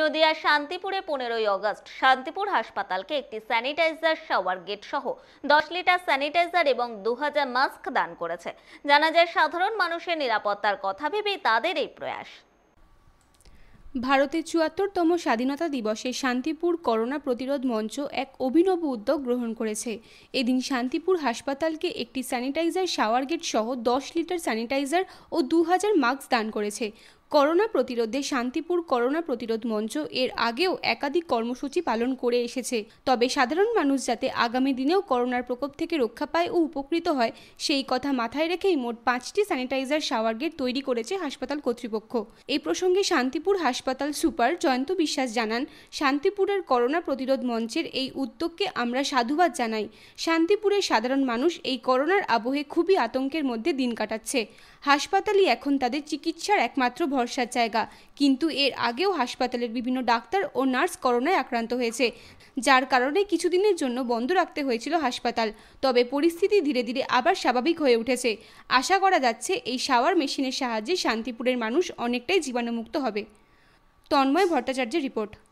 নদিয়া শান্তিপুরে পনেরোই অগস্ট শান্তিপুর হাসপাতালকে একটি স্যানিটাইজার শাওয়ার গেট সহ দশ লিটার স্যানিটাইজার এবং দু মাস্ক দান করেছে জানা যায় সাধারণ মানুষের নিরাপত্তার কথা ভেবেই তাদের এই প্রয়াস ভারতের চুয়াত্তরতম স্বাধীনতা দিবসে শান্তিপুর করোনা প্রতিরোধ মঞ্চ এক অভিনব উদ্যোগ গ্রহণ করেছে এদিন শান্তিপুর হাসপাতালকে একটি স্যানিটাইজার শাওয়ার গেট সহ দশ লিটার স্যানিটাইজার ও দু হাজার মাস্ক দান করেছে করোনা প্রতিরোধে শান্তিপুর করোনা প্রতিরোধ মঞ্চ এর আগেও একাধিক কর্মসূচি পালন করে এসেছে তবে সাধারণ মানুষ যাতে আগামী দিনেও করোনার প্রকোপ থেকে রক্ষা পায় ও উপকৃত হয় সেই কথা মাথায় রেখেই মোট পাঁচটি স্যানিটাইজার শাওয়ার গেট তৈরি করেছে হাসপাতাল কর্তৃপক্ষ এই প্রসঙ্গে শান্তিপুর হাসপাতাল সুপার জয়ন্ত বিশ্বাস জানান শান্তিপুরের করোনা প্রতিরোধ মঞ্চের এই উদ্যোগকে আমরা সাধুবাদ জানাই শান্তিপুরের সাধারণ মানুষ এই করোনার আবহে খুবই আতঙ্কের মধ্যে দিন কাটাচ্ছে হাসপাতালই এখন তাদের চিকিৎসার একমাত্র ভর ভরসার জায়গা কিন্তু এর আগেও হাসপাতালের বিভিন্ন ডাক্তার ও নার্স করোনায় আক্রান্ত হয়েছে যার কারণে কিছুদিনের জন্য বন্ধ রাখতে হয়েছিল হাসপাতাল তবে পরিস্থিতি ধীরে ধীরে আবার স্বাভাবিক হয়ে উঠেছে আশা করা যাচ্ছে এই শাওয়ার মেশিনের সাহায্যে শান্তিপুরের মানুষ অনেকটাই জীবাণুমুক্ত হবে তন্ময় ভট্টাচার্যের রিপোর্ট